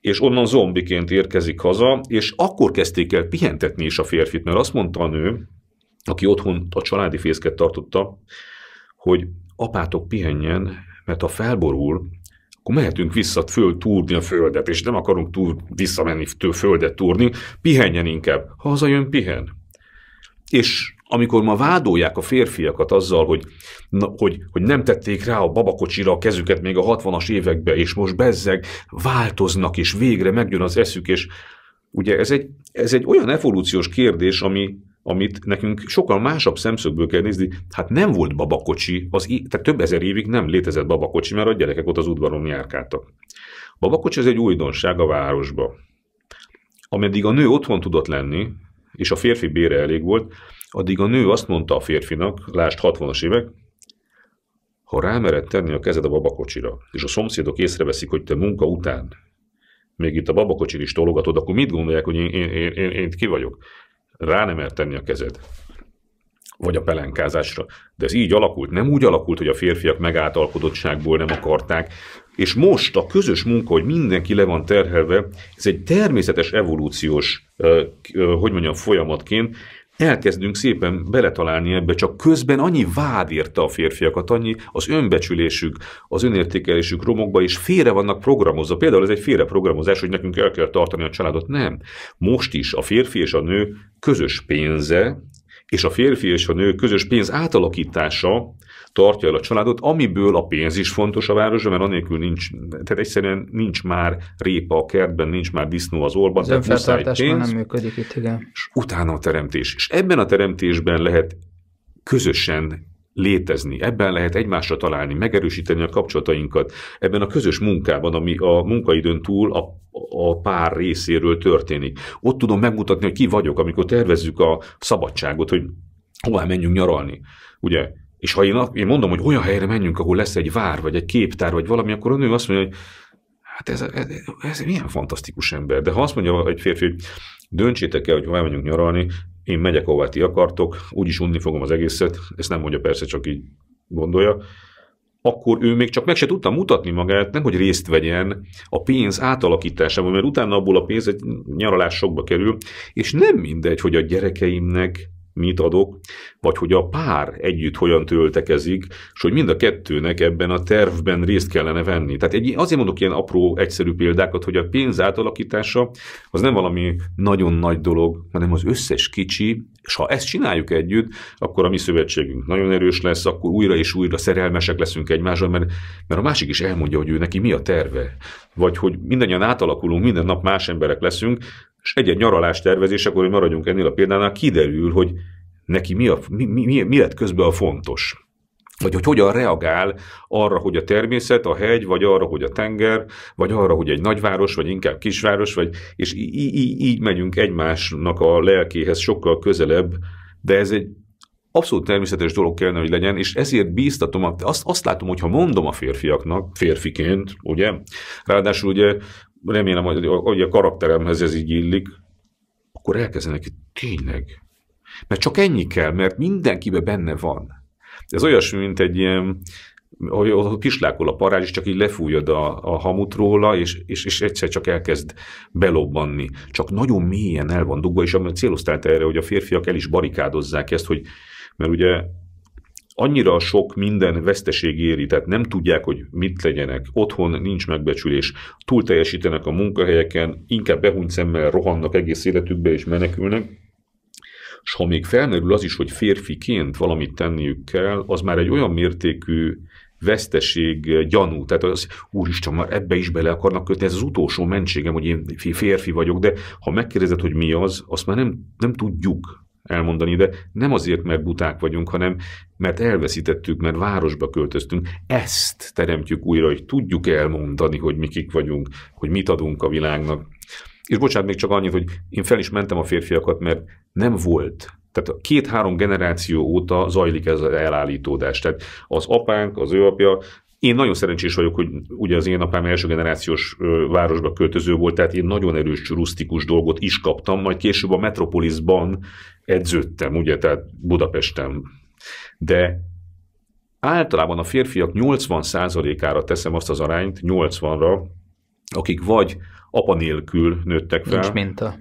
Speaker 2: és onnan zombiként érkezik haza, és akkor kezdték el pihentetni is a férfit, mert azt mondta a nő, aki otthon a családi fészket tartotta, hogy apátok pihenjen, mert ha felborul, akkor mehetünk vissza föl túrni a földet, és nem akarunk túl, visszamenni től földet túrni, pihenjen inkább. Ha hazajön, pihen. És amikor ma vádolják a férfiakat azzal, hogy, na, hogy, hogy nem tették rá a babakocsira a kezüket még a 60-as évekbe, és most bezzeg, változnak, és végre megjön az eszük, és ugye ez egy, ez egy olyan evolúciós kérdés, ami, amit nekünk sokkal másabb szemszögből kell nézni. Hát nem volt babakocsi, az, tehát több ezer évig nem létezett babakocsi, mert a gyerekek ott az udvaron járkáltak. Babakocsi az egy újdonság a városba. Ameddig a nő otthon tudott lenni, és a férfi bére elég volt, addig a nő azt mondta a férfinak, lásd 60-as évek, ha rámered tenni a kezed a babakocsira, és a szomszédok észreveszik, hogy te munka után még itt a babakocsin is tologatod, akkor mit gondolják, hogy én, én, én, én ki vagyok? rá nem el tenni a kezed, vagy a pelenkázásra. De ez így alakult, nem úgy alakult, hogy a férfiak megáltalkodottságból nem akarták, és most a közös munka, hogy mindenki le van terhelve, ez egy természetes evolúciós, hogy mondjam, folyamatként, elkezdünk szépen beletalálni ebbe, csak közben annyi vád érte a férfiakat, annyi az önbecsülésük, az önértékelésük romokba, és félre vannak programozva. Például ez egy félre programozás, hogy nekünk el kell tartani a családot. Nem. Most is a férfi és a nő közös pénze, és a férfi és a nő közös pénz átalakítása tartja el a családot, amiből a pénz is fontos a városban, mert anélkül nincs, tehát egyszerűen nincs már répa a kertben, nincs már disznó az orban. Az önfeltartásban nem
Speaker 1: működik itt, igen. És
Speaker 2: utána a teremtés. És ebben a teremtésben lehet közösen létezni, ebben lehet egymásra találni, megerősíteni a kapcsolatainkat, ebben a közös munkában, ami a munkaidőn túl a, a pár részéről történik. Ott tudom megmutatni, hogy ki vagyok, amikor tervezzük a szabadságot, hogy hová menjünk nyaralni. Ugye, és ha én, én mondom, hogy olyan helyre menjünk, ahol lesz egy vár, vagy egy képtár, vagy valami, akkor a nő azt mondja, hogy hát ez, ez, ez milyen fantasztikus ember. De ha azt mondja egy férfi, hogy döntsétek el, hogy ha elmegyünk nyaralni, én megyek, ahová ti akartok, úgyis unni fogom az egészet, ezt nem mondja persze, csak így gondolja, akkor ő még csak meg se tudta mutatni magát, nem hogy részt vegyen a pénz átalakításában, mert utána abból a pénz egy nyaralás sokba kerül, és nem mindegy, hogy a gyerekeimnek mit adok, vagy hogy a pár együtt hogyan töltekezik, és hogy mind a kettőnek ebben a tervben részt kellene venni. Tehát egy, azért mondok ilyen apró, egyszerű példákat, hogy a pénz átalakítása az nem valami nagyon nagy dolog, hanem az összes kicsi, és ha ezt csináljuk együtt, akkor a mi szövetségünk nagyon erős lesz, akkor újra és újra szerelmesek leszünk egymásra, mert, mert a másik is elmondja, hogy ő neki mi a terve. Vagy hogy mindannyian átalakulunk, minden nap más emberek leszünk, és egy-egy nyaralás akkor hogy maradjunk ennél a példánál, kiderül, hogy neki mi, a, mi, mi, mi lett közben a fontos vagy hogy hogyan reagál arra, hogy a természet, a hegy, vagy arra, hogy a tenger, vagy arra, hogy egy nagyváros, vagy inkább kisváros, vagy, és így, így, így megyünk egymásnak a lelkéhez sokkal közelebb, de ez egy abszolút természetes dolog kellene, hogy legyen, és ezért bíztatom, azt, azt látom, hogy ha mondom a férfiaknak, férfiként, ugye, ráadásul ugye remélem, hogy, hogy a karakteremhez ez így illik, akkor elkezdenek, hogy tényleg. Mert csak ennyi kell, mert mindenkibe benne van. Ez olyasmi, mint egy ilyen, hogy ott kislákol a parázs, csak így lefújod a, a hamut róla, és, és, és egyszer csak elkezd belobbanni. Csak nagyon mélyen el van dugva, és amit céloztál erre, hogy a férfiak el is barikádozzák ezt, hogy mert ugye annyira sok minden veszteség éri, tehát nem tudják, hogy mit legyenek, otthon nincs megbecsülés, túl teljesítenek a munkahelyeken, inkább behunyt szemmel rohannak egész életükbe és menekülnek, és ha még felmerül az is, hogy férfiként valamit tenniük kell, az már egy olyan mértékű veszteség, gyanú. Tehát az, úristen, már ebbe is bele akarnak kötni, ez az utolsó mentségem, hogy én férfi vagyok, de ha megkérdezed, hogy mi az, azt már nem, nem tudjuk elmondani, de nem azért, mert buták vagyunk, hanem mert elveszítettük, mert városba költöztünk. Ezt teremtjük újra, hogy tudjuk elmondani, hogy mi kik vagyunk, hogy mit adunk a világnak. És bocsánat, még csak annyit, hogy én fel is mentem a férfiakat, mert nem volt. Tehát két-három generáció óta zajlik ez az elállítódás. Tehát az apánk, az ő apja én nagyon szerencsés vagyok, hogy ugye az én apám első generációs városba költöző volt, tehát én nagyon erős rusztikus dolgot is kaptam, majd később a Metropolisban edződtem, ugye, tehát Budapesten. De általában a férfiak 80%-ára teszem azt az arányt, 80-ra, akik vagy apa nélkül nőttek fel. Nincs minta.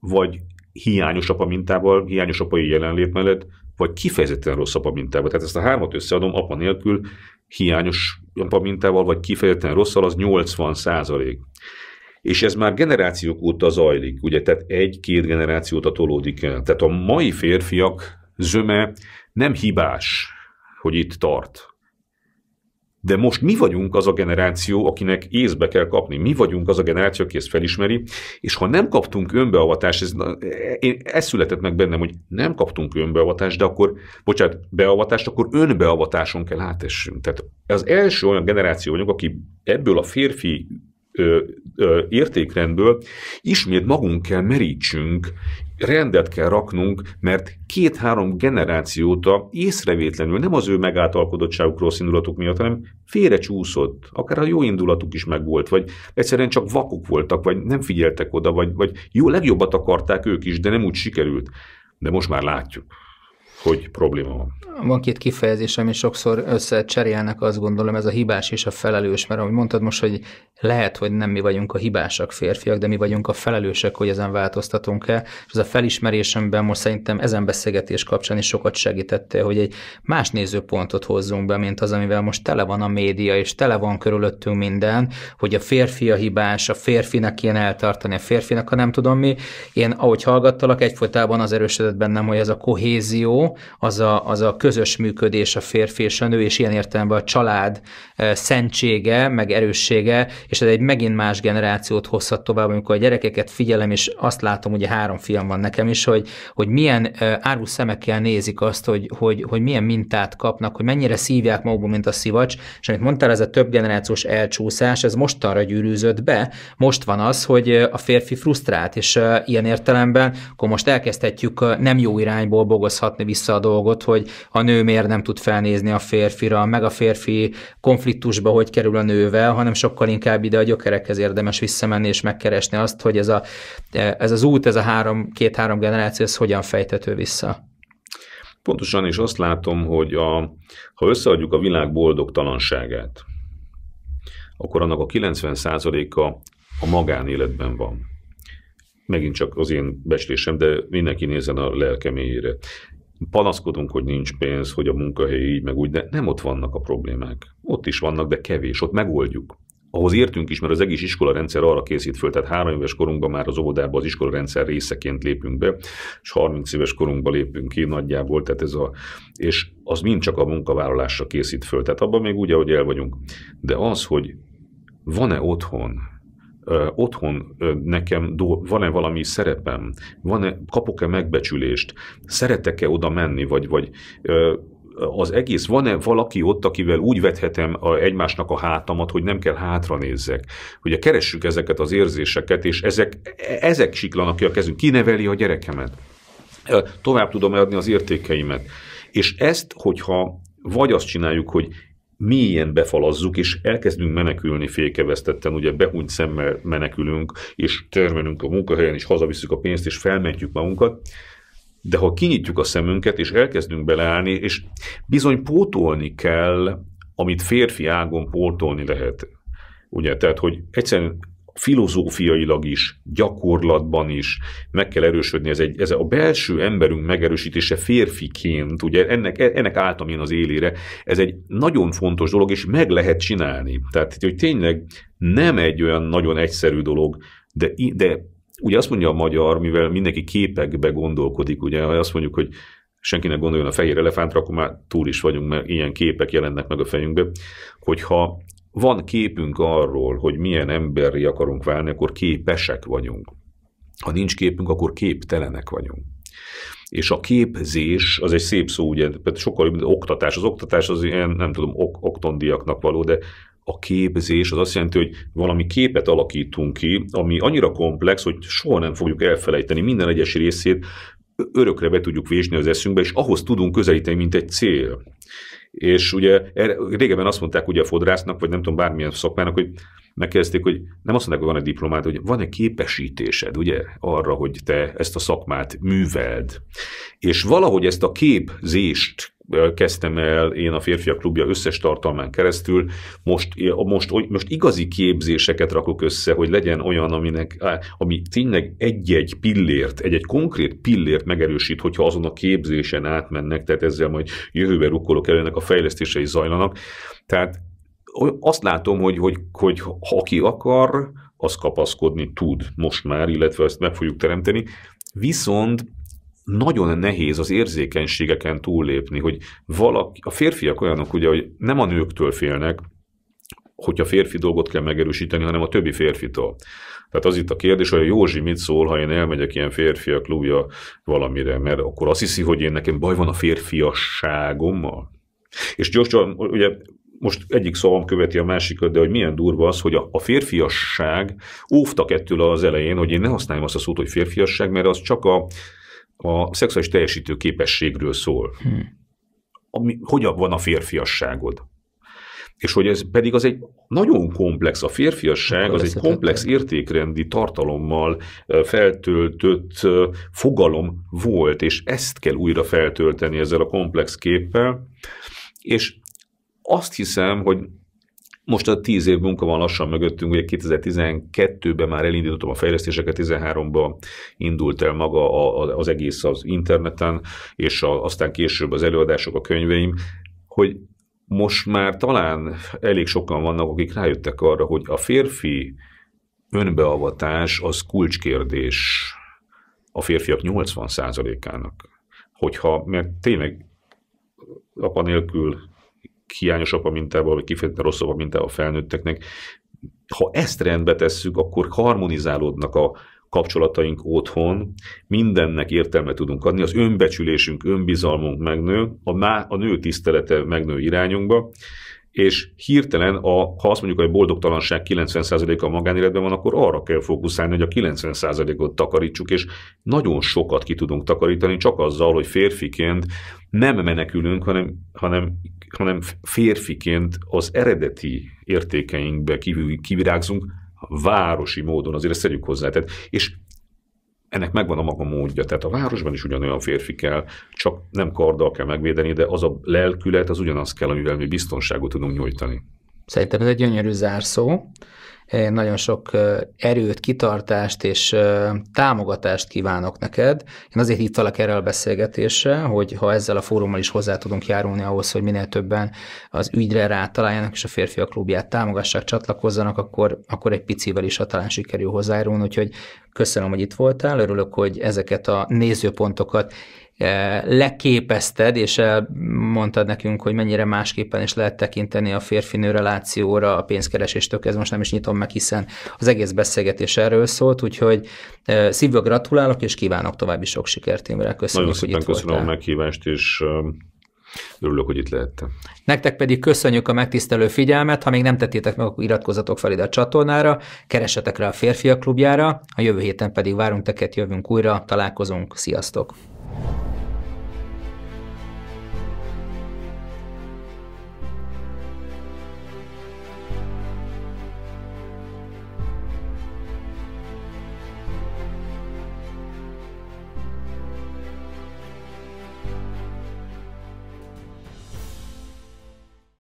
Speaker 2: Vagy hiányos apa mintával, hiányos apai jelenlét mellett, vagy kifejezetten rossz apa mintával. Tehát ezt a hármat összeadom apa nélkül, hiányos mintával vagy kifejezetten rosszal, az 80 százalék. És ez már generációk óta zajlik, ugye, tehát egy-két generációta tolódik el. Tehát a mai férfiak zöme nem hibás, hogy itt tart de most mi vagyunk az a generáció, akinek észbe kell kapni. Mi vagyunk az a generáció, aki ezt felismeri, és ha nem kaptunk önbeavatást, ez, én, ez született meg bennem, hogy nem kaptunk önbeavatást, de akkor, bocsánat, beavatást, akkor önbeavatáson kell átessünk. Tehát az első olyan generáció vagyunk, aki ebből a férfi ö, ö, értékrendből ismét magunk kell merítsünk rendet kell raknunk, mert két-három generációta észrevétlenül nem az ő megáltalkodottságuk rossz indulatuk miatt, hanem félrecsúszott, akár a jó indulatuk is megvolt, vagy egyszerűen csak vakok voltak, vagy nem figyeltek oda, vagy, vagy jó, legjobbat akarták ők is, de nem úgy sikerült. De most már látjuk hogy probléma van.
Speaker 1: Van két kifejezés, ami sokszor összecserélnek, azt gondolom, ez a hibás és a felelős, mert ahogy mondtad most, hogy lehet, hogy nem mi vagyunk a hibásak férfiak, de mi vagyunk a felelősek, hogy ezen változtatunk-e, és ez a felismerésemben most szerintem ezen beszélgetés kapcsán is sokat segítette, hogy egy más nézőpontot hozzunk be, mint az, amivel most tele van a média, és tele van körülöttünk minden, hogy a férfi a hibás, a férfinek ilyen eltartani, a férfinek, a nem tudom mi. Én, ahogy hallgattalak, egyfolytában az erősödött bennem, hogy ez a kohézió, az a, az a közös működés a férfi és a nő, és ilyen értelemben a család eh, szentsége, meg erőssége, és ez egy megint más generációt hozhat tovább, amikor a gyerekeket figyelem, és azt látom, ugye három fiam van nekem is, hogy, hogy milyen árú szemekkel nézik azt, hogy, hogy, hogy milyen mintát kapnak, hogy mennyire szívják magukba, mint a szivacs, és amit mondtál, ez a több generációs elcsúszás, ez most arra gyűrűzött be, most van az, hogy a férfi frusztrált, és ilyen értelemben, akkor most elkezdhetjük nem jó irányból bogozhatni vissza a dolgot, hogy a nő miért nem tud felnézni a férfira, meg a férfi konfliktusba hogy kerül a nővel, hanem sokkal inkább tovább ide a gyökerekhez érdemes visszamenni és megkeresni azt, hogy ez, a, e, ez az út, ez a három, két-három generáció, ez hogyan fejtető vissza.
Speaker 2: Pontosan is azt látom, hogy a, ha összeadjuk a világ boldogtalanságát, akkor annak a 90%-a a magánéletben van. Megint csak az én becslésem, de mindenki nézzen a lelkeméjére. Panaszkodunk, hogy nincs pénz, hogy a munkahely így, meg úgy, de nem ott vannak a problémák. Ott is vannak, de kevés, ott megoldjuk ahhoz értünk is, mert az egész iskolarendszer arra készít föl, tehát három éves korunkban már az óvodába az iskolarendszer részeként lépünk be, és 30 éves korunkban lépünk ki nagyjából, tehát ez a, és az mind csak a munkavállalásra készít föl, tehát abban még úgy, ahogy el vagyunk. De az, hogy van-e otthon otthon nekem van-e valami szerepem, van-e, kapok-e megbecsülést, szeretek-e oda menni, vagy, vagy az egész, van-e valaki ott, akivel úgy vethetem a, egymásnak a hátamat, hogy nem kell hátra nézzek? Ugye keressük ezeket az érzéseket, és ezek, ezek siklanak ki a kezünk. kineveli a gyerekemet? Tovább tudom adni az értékeimet. És ezt, hogyha vagy azt csináljuk, hogy milyen befalazzuk, és elkezdünk menekülni félkevesztetten, ugye behúnyt szemmel menekülünk, és törmenünk a munkahelyen, és hazavisszük a pénzt, és felmentjük magunkat, de ha kinyitjuk a szemünket, és elkezdünk beleállni, és bizony pótolni kell, amit férfi ágon pótolni lehet. Ugye, tehát, hogy egyszerűen filozófiailag is, gyakorlatban is meg kell erősödni. Ez, egy, ez a belső emberünk megerősítése férfiként, ugye ennek, ennek álltam én az élére, ez egy nagyon fontos dolog, és meg lehet csinálni. Tehát, hogy tényleg nem egy olyan nagyon egyszerű dolog, de, de ugye azt mondja a magyar, mivel mindenki képekbe gondolkodik, ugye, ha azt mondjuk, hogy senkinek gondoljon a fehér elefántra, akkor már túl is vagyunk, mert ilyen képek jelennek meg a fejünkbe, hogyha van képünk arról, hogy milyen emberi akarunk válni, akkor képesek vagyunk. Ha nincs képünk, akkor képtelenek vagyunk. És a képzés, az egy szép szó, ugye, sokkal jobb, mint oktatás. Az oktatás az ilyen, nem tudom, ok, oktondiaknak való, de a képzés az azt jelenti, hogy valami képet alakítunk ki, ami annyira komplex, hogy soha nem fogjuk elfelejteni minden egyes részét, örökre be tudjuk vésni az eszünkbe, és ahhoz tudunk közelíteni, mint egy cél. És ugye régebben azt mondták ugye a fodrásznak, vagy nem tudom, bármilyen szakmának, hogy megkérdezték, hogy nem azt mondták, hogy van egy diplomád, hogy van-e képesítésed, ugye, arra, hogy te ezt a szakmát műveld. És valahogy ezt a képzést kezdtem el én a férfiak klubja összes tartalmán keresztül. Most, most, most igazi képzéseket rakok össze, hogy legyen olyan, aminek, ami tényleg egy-egy pillért, egy-egy konkrét pillért megerősít, hogyha azon a képzésen átmennek, tehát ezzel majd jövőbe rukkolok el, ennek a fejlesztései zajlanak. Tehát azt látom, hogy, hogy, hogy ha aki akar, az kapaszkodni tud most már, illetve ezt meg fogjuk teremteni. Viszont nagyon nehéz az érzékenységeken túllépni, hogy valaki, a férfiak olyanok ugye, hogy nem a nőktől félnek, hogyha férfi dolgot kell megerősíteni, hanem a többi férfitől. Tehát az itt a kérdés, hogy a Józsi mit szól, ha én elmegyek ilyen férfiak klubja valamire, mert akkor azt hiszi, hogy én nekem baj van a férfiasságommal. És gyorsan, ugye most egyik szavam követi a másikat, de hogy milyen durva az, hogy a, a férfiasság, óvtak ettől az elején, hogy én ne használjam azt a szót, hogy férfiasság, mert az csak a a szexuális teljesítő képességről szól. Hmm. Ami, hogyan van a férfiasságod? És hogy ez pedig az egy nagyon komplex, a férfiasság az egy komplex értékrendi tartalommal eh, feltöltött eh, fogalom volt, és ezt kell újra feltölteni ezzel a komplex képpel. És azt hiszem, hogy most a 10 év munka van lassan mögöttünk, ugye 2012-ben már elindítottam a fejlesztéseket, 13-ban indult el maga a, a, az egész az interneten, és a, aztán később az előadások, a könyveim, hogy most már talán elég sokan vannak, akik rájöttek arra, hogy a férfi önbeavatás az kulcskérdés a férfiak 80%-ának. Hogyha, mert tényleg apa nélkül hiányosabb a mintával, vagy kifejezetten rosszabb a mintával felnőtteknek. Ha ezt rendbe tesszük, akkor harmonizálódnak a kapcsolataink otthon, mindennek értelmet tudunk adni, az önbecsülésünk, önbizalmunk megnő, a, má, a nő tisztelete megnő irányunkba, és hirtelen, a, ha azt mondjuk, hogy a boldogtalanság 90%-a a magánéletben van, akkor arra kell fókuszálni, hogy a 90%-ot takarítsuk, és nagyon sokat ki tudunk takarítani, csak azzal, hogy férfiként nem menekülünk, hanem, hanem, hanem férfiként az eredeti értékeinkbe kívül, kivirágzunk városi módon, azért ezt tegyük hozzá. Tehát, és ennek megvan a maga módja, tehát a városban is ugyanolyan férfi kell, csak nem karddal kell megvédeni, de az a lelkület az ugyanaz kell, amivel mi biztonságot tudunk nyújtani.
Speaker 1: Szerintem ez egy gyönyörű zárszó nagyon sok erőt, kitartást és támogatást kívánok neked. Én azért hittalak erre a beszélgetésre, hogy ha ezzel a fórummal is hozzá tudunk járulni ahhoz, hogy minél többen az ügyre rátaláljanak, és a férfiak klubját támogassák, csatlakozzanak, akkor, akkor egy picivel is, ha talán sikerül hozzájárulni. Úgyhogy köszönöm, hogy itt voltál, örülök, hogy ezeket a nézőpontokat E, leképezted, és elmondtad nekünk, hogy mennyire másképpen is lehet tekinteni a férfinő relációra a pénzkereséstől, ez most nem is nyitom meg, hiszen az egész beszélgetés erről szólt, úgyhogy e, szívből gratulálok, és kívánok további sok sikert, Imre. Köszönöm, Nagyon itt köszönöm voltál. a
Speaker 2: meghívást, és um, Örülök, hogy itt
Speaker 1: lehettem. Nektek pedig köszönjük a megtisztelő figyelmet, ha még nem tettétek meg, akkor iratkozzatok fel ide a csatornára, keressetek rá a Férfiak Klubjára, a jövő héten pedig várunk teket, jövünk újra, találkozunk, sziasztok!